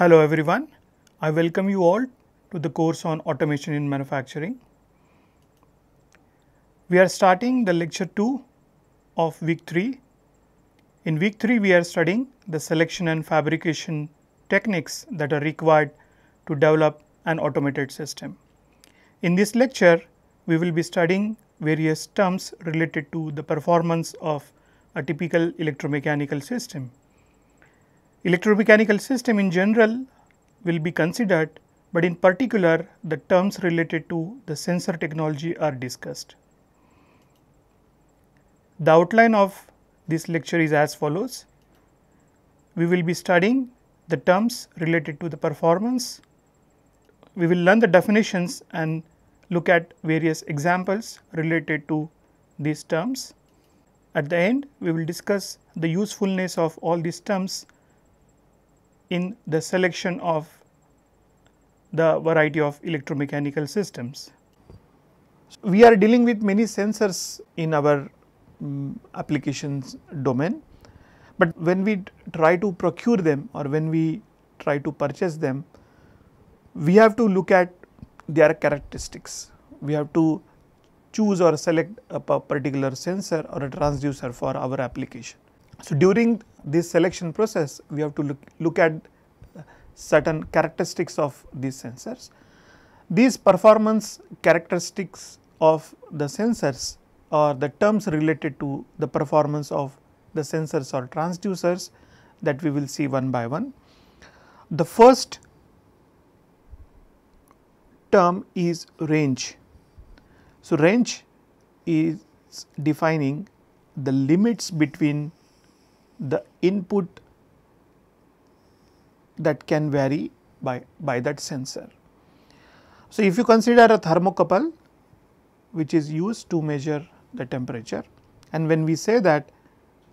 Hello everyone, I welcome you all to the course on automation in manufacturing. We are starting the lecture 2 of week 3. In week 3 we are studying the selection and fabrication techniques that are required to develop an automated system. In this lecture we will be studying various terms related to the performance of a typical electromechanical system. Electromechanical system in general will be considered, but in particular the terms related to the sensor technology are discussed. The outline of this lecture is as follows. We will be studying the terms related to the performance. We will learn the definitions and look at various examples related to these terms. At the end, we will discuss the usefulness of all these terms in the selection of the variety of electromechanical systems. We are dealing with many sensors in our um, applications domain, but when we try to procure them or when we try to purchase them, we have to look at their characteristics. We have to choose or select a particular sensor or a transducer for our application. So, during this selection process, we have to look, look at certain characteristics of these sensors. These performance characteristics of the sensors or the terms related to the performance of the sensors or transducers that we will see one by one. The first term is range. So, range is defining the limits between the input that can vary by, by that sensor. So, if you consider a thermocouple which is used to measure the temperature and when we say that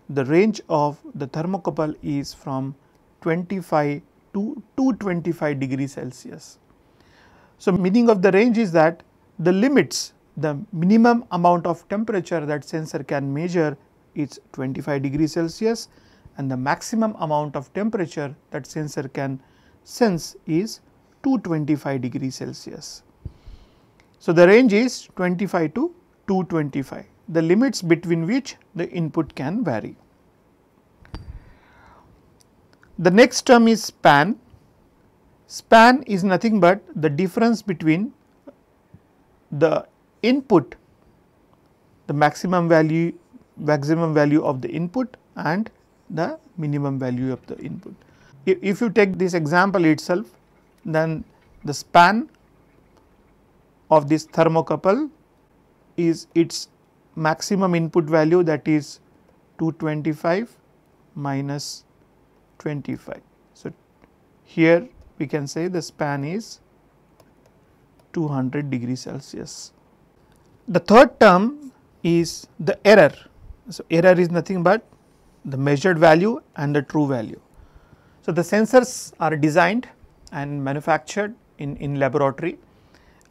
the range of the thermocouple is from 25 to 225 degrees Celsius. So, meaning of the range is that the limits the minimum amount of temperature that sensor can measure is 25 degrees Celsius and the maximum amount of temperature that sensor can sense is 225 degrees Celsius. So, the range is 25 to 225, the limits between which the input can vary. The next term is span. Span is nothing but the difference between the input, the maximum value maximum value of the input and the minimum value of the input. If you take this example itself, then the span of this thermocouple is its maximum input value that is 225 minus 25. So, here we can say the span is 200 degree Celsius. The third term is the error so, error is nothing but the measured value and the true value. So, the sensors are designed and manufactured in, in laboratory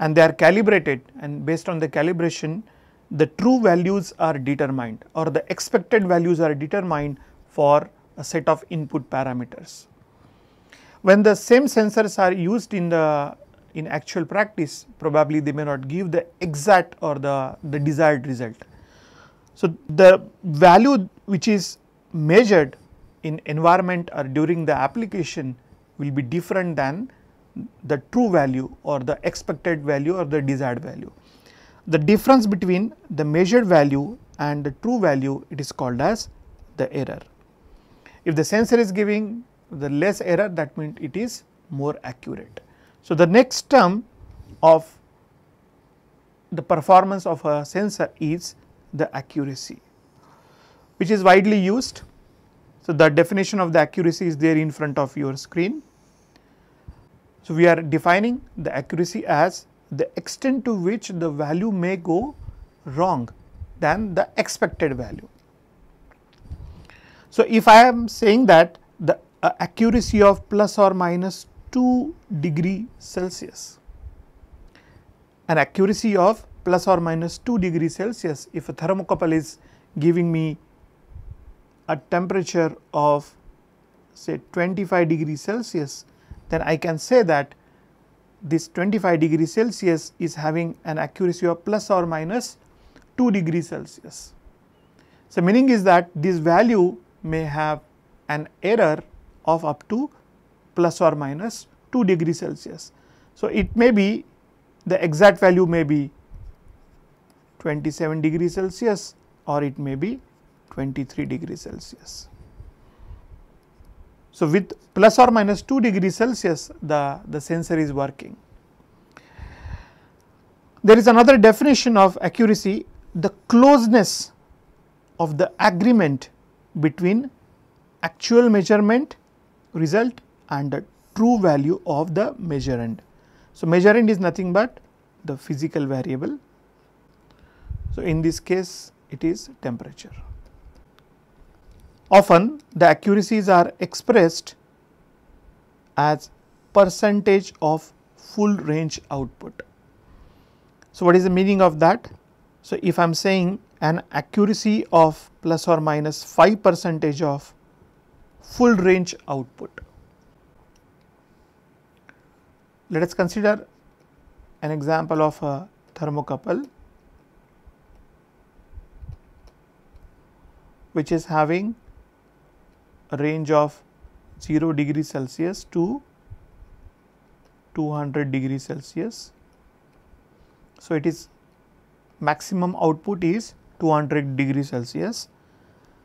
and they are calibrated and based on the calibration the true values are determined or the expected values are determined for a set of input parameters. When the same sensors are used in the in actual practice probably they may not give the exact or the, the desired result so, the value which is measured in environment or during the application will be different than the true value or the expected value or the desired value. The difference between the measured value and the true value it is called as the error. If the sensor is giving the less error that means it is more accurate. So, the next term of the performance of a sensor is the accuracy which is widely used. So, the definition of the accuracy is there in front of your screen. So, we are defining the accuracy as the extent to which the value may go wrong than the expected value. So, if I am saying that the uh, accuracy of plus or minus 2 degree Celsius, an accuracy of plus or minus 2 degree Celsius if a thermocouple is giving me a temperature of say 25 degree Celsius then I can say that this 25 degree Celsius is having an accuracy of plus or minus 2 degree Celsius. So, meaning is that this value may have an error of up to plus or minus 2 degree Celsius. So, it may be the exact value may be 27 degree Celsius or it may be 23 degree Celsius. So, with plus or minus 2 degree Celsius the, the sensor is working. There is another definition of accuracy the closeness of the agreement between actual measurement result and the true value of the measurand. So, measurand is nothing but the physical variable so, in this case it is temperature. Often the accuracies are expressed as percentage of full range output. So, what is the meaning of that? So, if I am saying an accuracy of plus or minus 5 percentage of full range output. Let us consider an example of a thermocouple which is having a range of 0 degree Celsius to 200 degree Celsius. So, it is maximum output is 200 degree Celsius.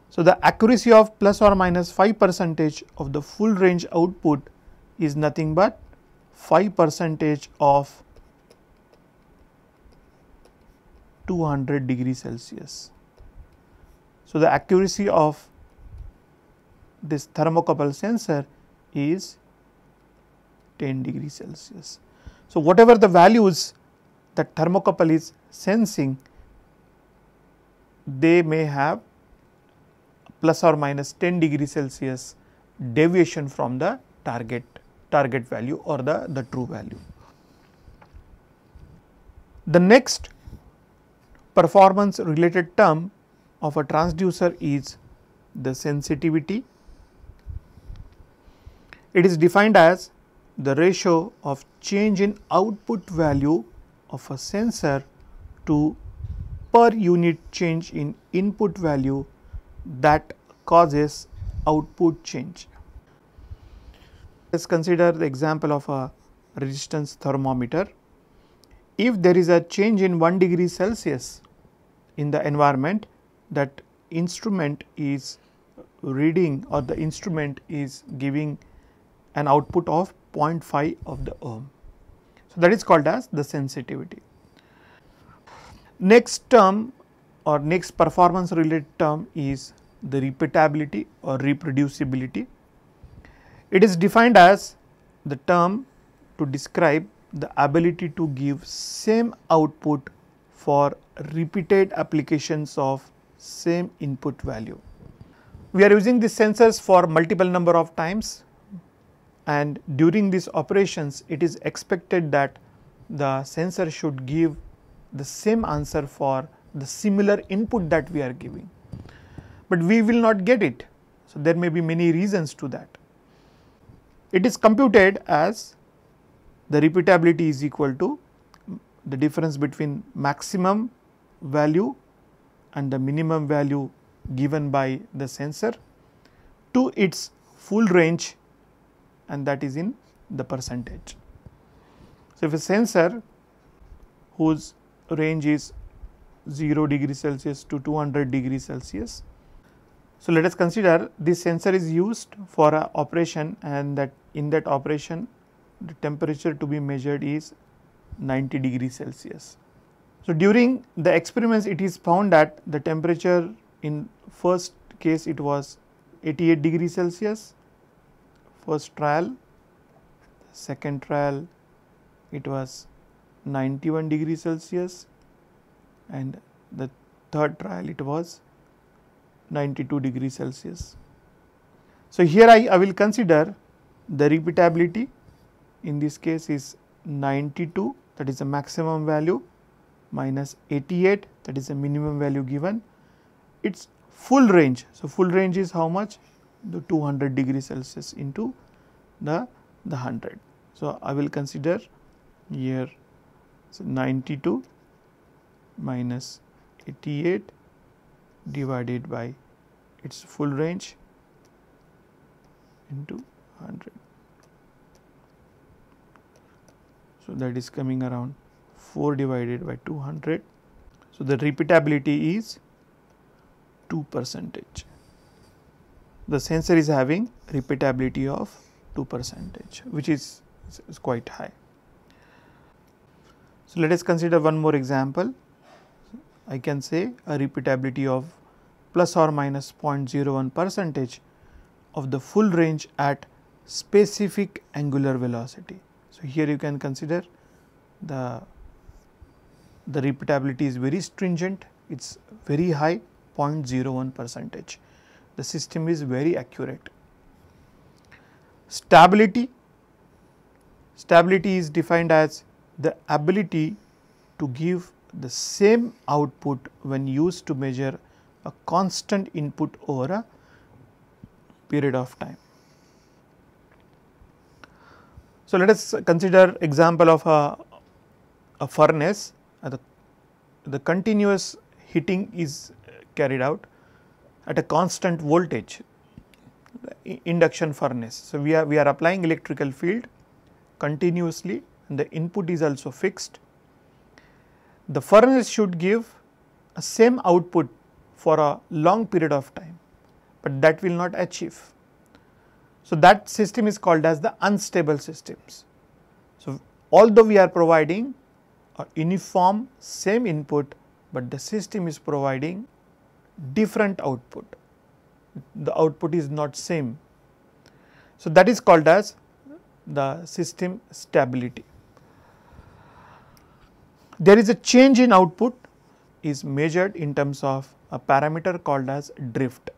So, the accuracy of plus or minus 5 percentage of the full range output is nothing but 5 percentage of 200 degree Celsius. So, the accuracy of this thermocouple sensor is 10 degree Celsius. So, whatever the values that thermocouple is sensing, they may have plus or minus 10 degree Celsius deviation from the target target value or the, the true value. The next performance related term of a transducer is the sensitivity. It is defined as the ratio of change in output value of a sensor to per unit change in input value that causes output change. Let's consider the example of a resistance thermometer. If there is a change in 1 degree Celsius in the environment, that instrument is reading or the instrument is giving an output of 0.5 of the ohm. So, that is called as the sensitivity. Next term or next performance related term is the repeatability or reproducibility. It is defined as the term to describe the ability to give same output for repeated applications of same input value. We are using these sensors for multiple number of times and during these operations it is expected that the sensor should give the same answer for the similar input that we are giving. But we will not get it. So, there may be many reasons to that. It is computed as the repeatability is equal to the difference between maximum value and the minimum value given by the sensor to its full range and that is in the percentage. So, if a sensor whose range is 0 degree Celsius to 200 degree Celsius. So, let us consider this sensor is used for a operation and that in that operation the temperature to be measured is 90 degree Celsius. So, during the experiments it is found that the temperature in first case it was 88 degree Celsius first trial, second trial it was 91 degree Celsius and the third trial it was 92 degree Celsius. So, here I, I will consider the repeatability in this case is 92 that is the maximum value minus 88 that is the minimum value given. Its full range. So, full range is how much? The 200 degree Celsius into the, the 100. So, I will consider here so 92 minus 88 divided by its full range into 100. So, that is coming around 4 divided by 200. So, the repeatability is 2 percentage. The sensor is having repeatability of 2 percentage which is, is, is quite high. So, let us consider one more example. I can say a repeatability of plus or minus 0.01 percentage of the full range at specific angular velocity. So, here you can consider the the repeatability is very stringent, it is very high 0.01 percentage. The system is very accurate. Stability, stability is defined as the ability to give the same output when used to measure a constant input over a period of time. So, let us consider example of a, a furnace the, the continuous heating is uh, carried out at a constant voltage induction furnace. So, we are, we are applying electrical field continuously and the input is also fixed. The furnace should give a same output for a long period of time, but that will not achieve. So, that system is called as the unstable systems. So, although we are providing a uniform same input, but the system is providing different output. The output is not same. So, that is called as the system stability. There is a change in output is measured in terms of a parameter called as drift.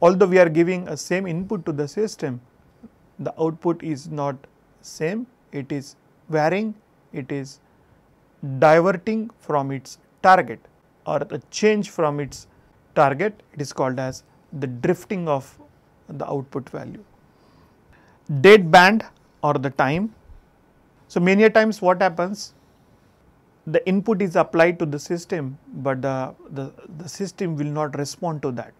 Although we are giving a same input to the system, the output is not same, it is varying, it is diverting from its target or the change from its target it is called as the drifting of the output value. Dead band or the time. So, many a times what happens the input is applied to the system, but the, the, the system will not respond to that.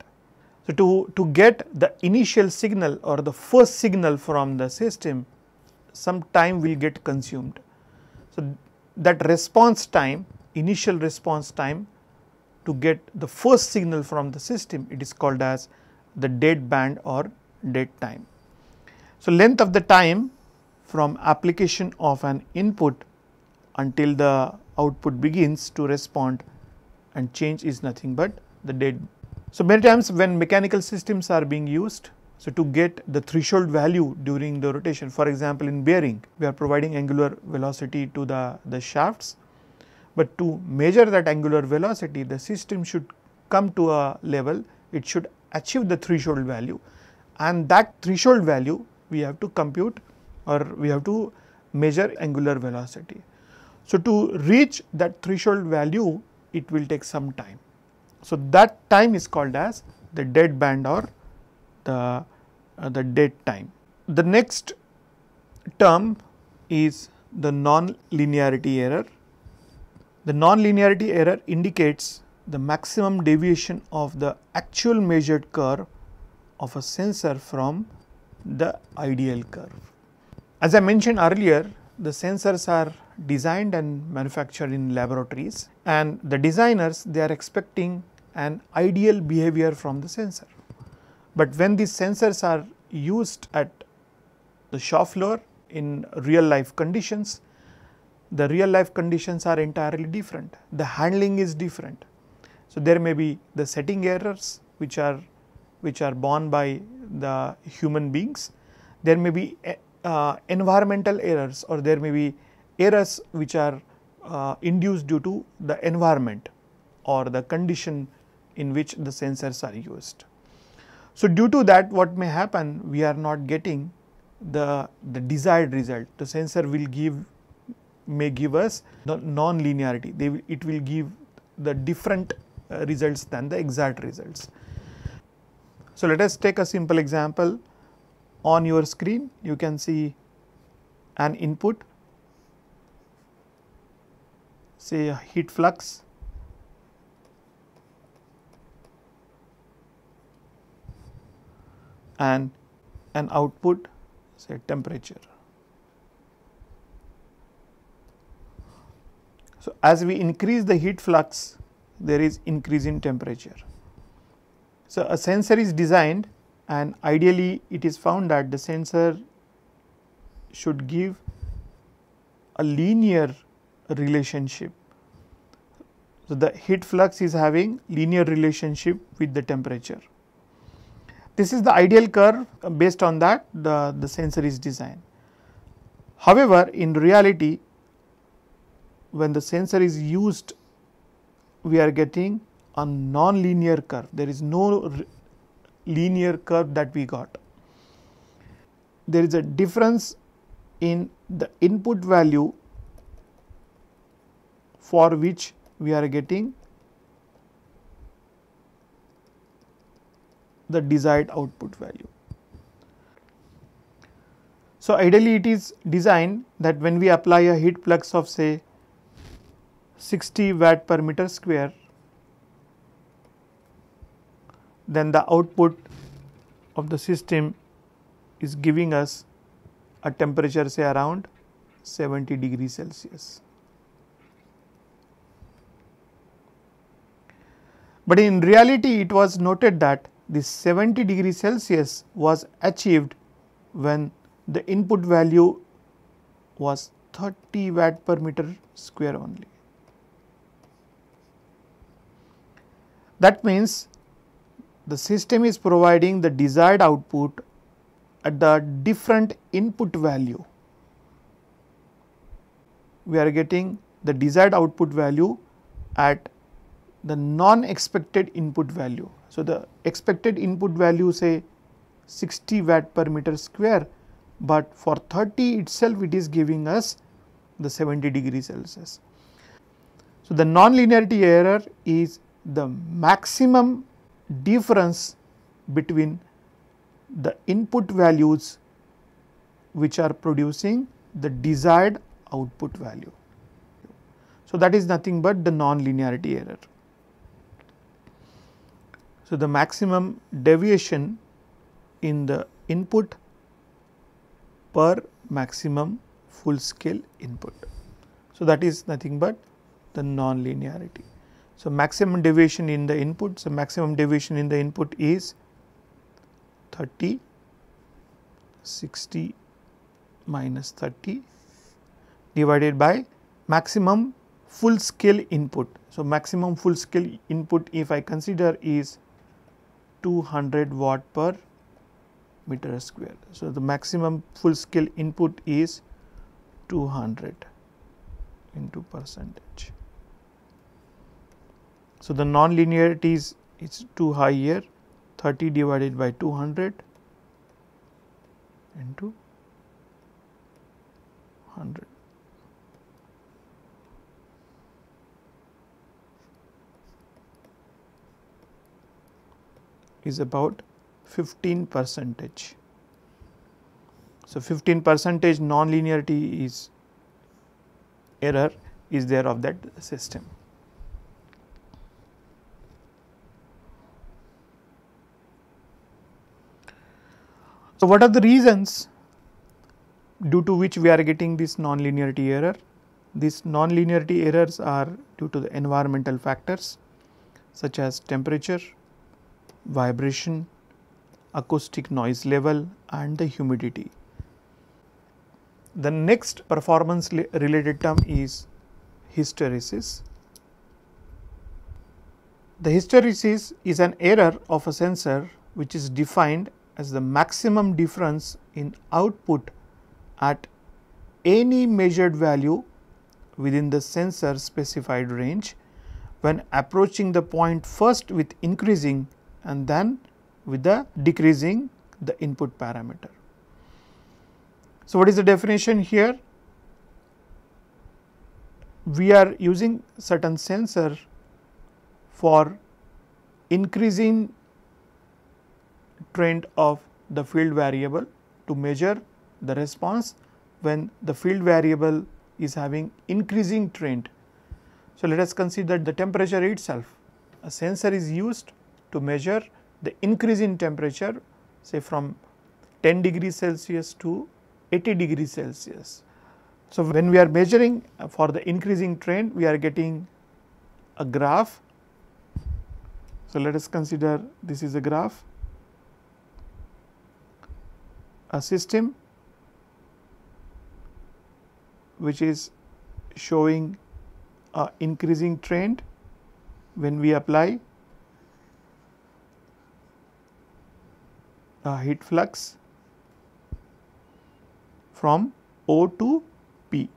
So, to, to get the initial signal or the first signal from the system, some time will get consumed. So, that response time, initial response time to get the first signal from the system, it is called as the dead band or dead time. So, length of the time from application of an input until the output begins to respond and change is nothing but the dead. So, many times when mechanical systems are being used, so, to get the threshold value during the rotation for example, in bearing we are providing angular velocity to the, the shafts, but to measure that angular velocity the system should come to a level it should achieve the threshold value and that threshold value we have to compute or we have to measure angular velocity. So, to reach that threshold value it will take some time. So, that time is called as the dead band or the, uh, the date time. The next term is the non-linearity error. The non-linearity error indicates the maximum deviation of the actual measured curve of a sensor from the ideal curve. As I mentioned earlier, the sensors are designed and manufactured in laboratories and the designers they are expecting an ideal behavior from the sensor. But when these sensors are used at the shop floor in real life conditions, the real life conditions are entirely different. The handling is different. So there may be the setting errors which are which are borne by the human beings. There may be eh, uh, environmental errors or there may be errors which are uh, induced due to the environment or the condition in which the sensors are used. So, due to that what may happen we are not getting the, the desired result. The sensor will give may give us non-linearity, it will give the different uh, results than the exact results. So, let us take a simple example on your screen you can see an input say a heat flux and an output say temperature. So, as we increase the heat flux there is increase in temperature. So, a sensor is designed and ideally it is found that the sensor should give a linear relationship. So, the heat flux is having linear relationship with the temperature. This is the ideal curve uh, based on that the, the sensor is designed. However, in reality when the sensor is used we are getting a non-linear curve. There is no linear curve that we got. There is a difference in the input value for which we are getting the desired output value. So ideally it is designed that when we apply a heat flux of say 60 watt per meter square then the output of the system is giving us a temperature say around 70 degrees Celsius. But in reality it was noted that the 70 degree Celsius was achieved when the input value was 30 watt per meter square only. That means the system is providing the desired output at the different input value. We are getting the desired output value at the non-expected input value. So, the expected input value say 60 watt per meter square, but for 30 itself it is giving us the 70 degree Celsius. So, the non-linearity error is the maximum difference between the input values which are producing the desired output value. So, that is nothing but the non-linearity error. So, the maximum deviation in the input per maximum full scale input. So, that is nothing but the non-linearity. So, maximum deviation in the input. So, maximum deviation in the input is 30, 60 minus 30 divided by maximum full scale input. So, maximum full scale input if I consider is 200 watt per meter square. So, the maximum full scale input is 200 into percentage. So, the non-linearity is, is too high here 30 divided by 200 into 100. is about 15 percentage. So, 15 percentage nonlinearity is error is there of that system. So, what are the reasons due to which we are getting this nonlinearity error? These nonlinearity errors are due to the environmental factors such as temperature, vibration, acoustic noise level and the humidity. The next performance related term is hysteresis. The hysteresis is an error of a sensor which is defined as the maximum difference in output at any measured value within the sensor specified range when approaching the point first with increasing and then with the decreasing the input parameter. So, what is the definition here? We are using certain sensor for increasing trend of the field variable to measure the response when the field variable is having increasing trend. So, let us consider the temperature itself. A sensor is used to measure the increase in temperature say from 10 degrees Celsius to 80 degrees Celsius. So, when we are measuring for the increasing trend we are getting a graph. So, let us consider this is a graph, a system which is showing a increasing trend when we apply heat flux from O to P.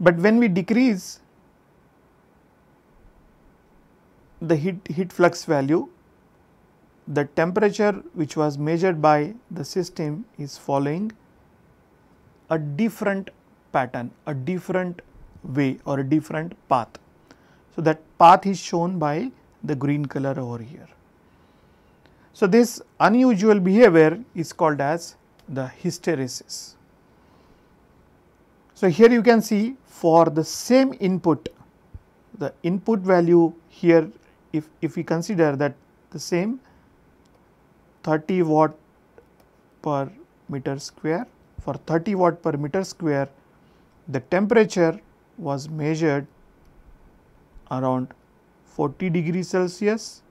But when we decrease the heat, heat flux value, the temperature which was measured by the system is following a different pattern, a different way or a different path. So, that path is shown by the green color over here. So, this unusual behavior is called as the hysteresis. So, here you can see for the same input, the input value here if, if we consider that the same 30 watt per meter square, for 30 watt per meter square, the temperature was measured around 40 degrees Celsius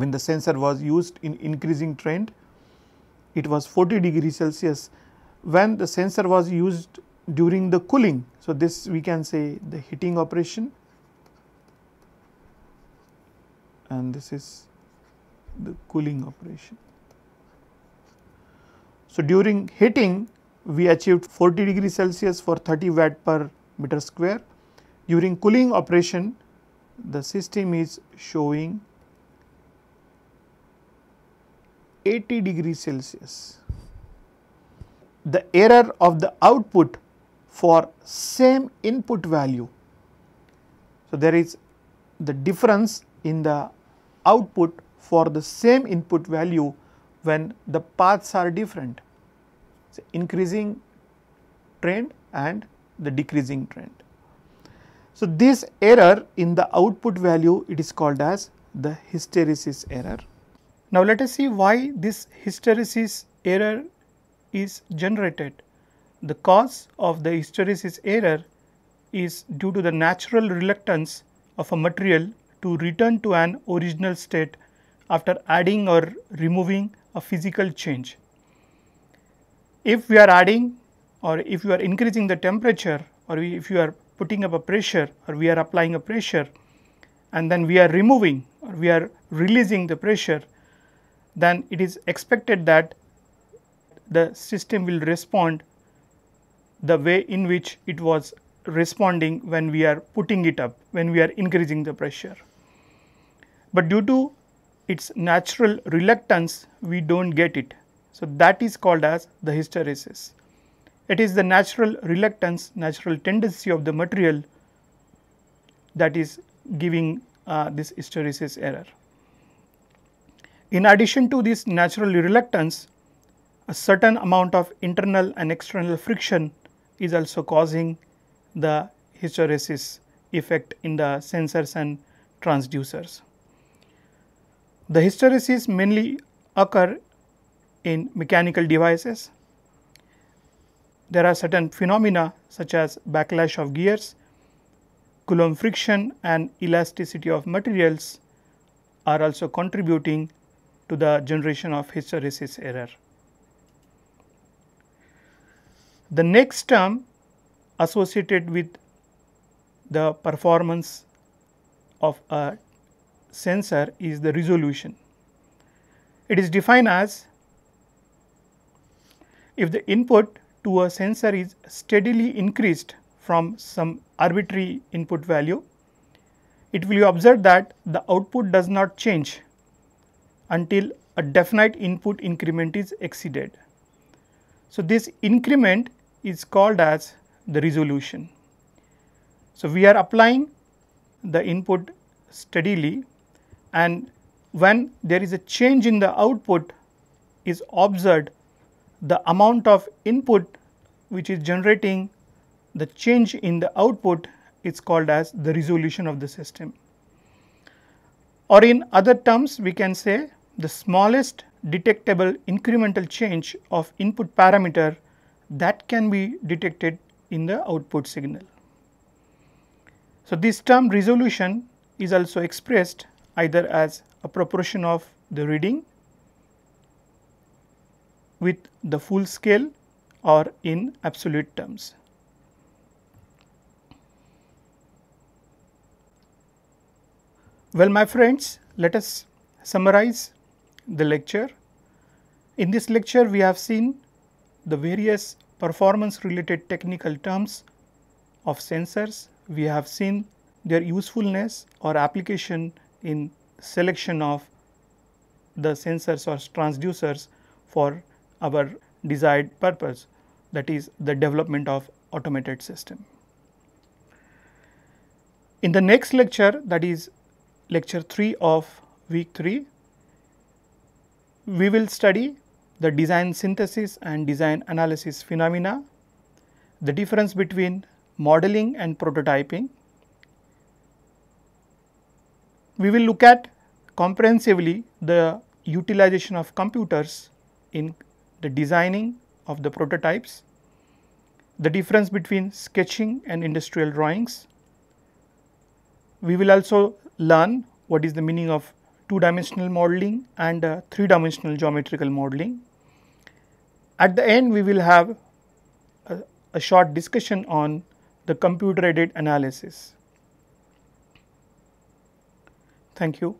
when the sensor was used in increasing trend it was 40 degree Celsius when the sensor was used during the cooling. So, this we can say the heating operation and this is the cooling operation. So, during heating we achieved 40 degree Celsius for 30 watt per meter square. During cooling operation the system is showing 80 degrees Celsius. The error of the output for same input value. So, there is the difference in the output for the same input value when the paths are different. So, increasing trend and the decreasing trend. So, this error in the output value it is called as the hysteresis error. Now, let us see why this hysteresis error is generated. The cause of the hysteresis error is due to the natural reluctance of a material to return to an original state after adding or removing a physical change. If we are adding or if you are increasing the temperature or if you are putting up a pressure or we are applying a pressure and then we are removing or we are releasing the pressure then it is expected that the system will respond the way in which it was responding when we are putting it up, when we are increasing the pressure. But due to its natural reluctance, we do not get it. So, that is called as the hysteresis. It is the natural reluctance, natural tendency of the material that is giving uh, this hysteresis error. In addition to this natural reluctance, a certain amount of internal and external friction is also causing the hysteresis effect in the sensors and transducers. The hysteresis mainly occur in mechanical devices. There are certain phenomena such as backlash of gears, Coulomb friction and elasticity of materials are also contributing to the generation of hysteresis error. The next term associated with the performance of a sensor is the resolution. It is defined as if the input to a sensor is steadily increased from some arbitrary input value, it will be observed that the output does not change until a definite input increment is exceeded. So, this increment is called as the resolution. So, we are applying the input steadily and when there is a change in the output is observed the amount of input which is generating the change in the output is called as the resolution of the system. Or in other terms we can say the smallest detectable incremental change of input parameter that can be detected in the output signal. So, this term resolution is also expressed either as a proportion of the reading with the full scale or in absolute terms. Well, my friends, let us summarize the lecture. In this lecture, we have seen the various performance related technical terms of sensors. We have seen their usefulness or application in selection of the sensors or transducers for our desired purpose that is the development of automated system. In the next lecture that is lecture 3 of week 3 we will study the design synthesis and design analysis phenomena, the difference between modeling and prototyping. We will look at comprehensively the utilization of computers in the designing of the prototypes, the difference between sketching and industrial drawings. We will also learn what is the meaning of two-dimensional modeling and uh, three-dimensional geometrical modeling. At the end, we will have a, a short discussion on the computer-aided analysis. Thank you.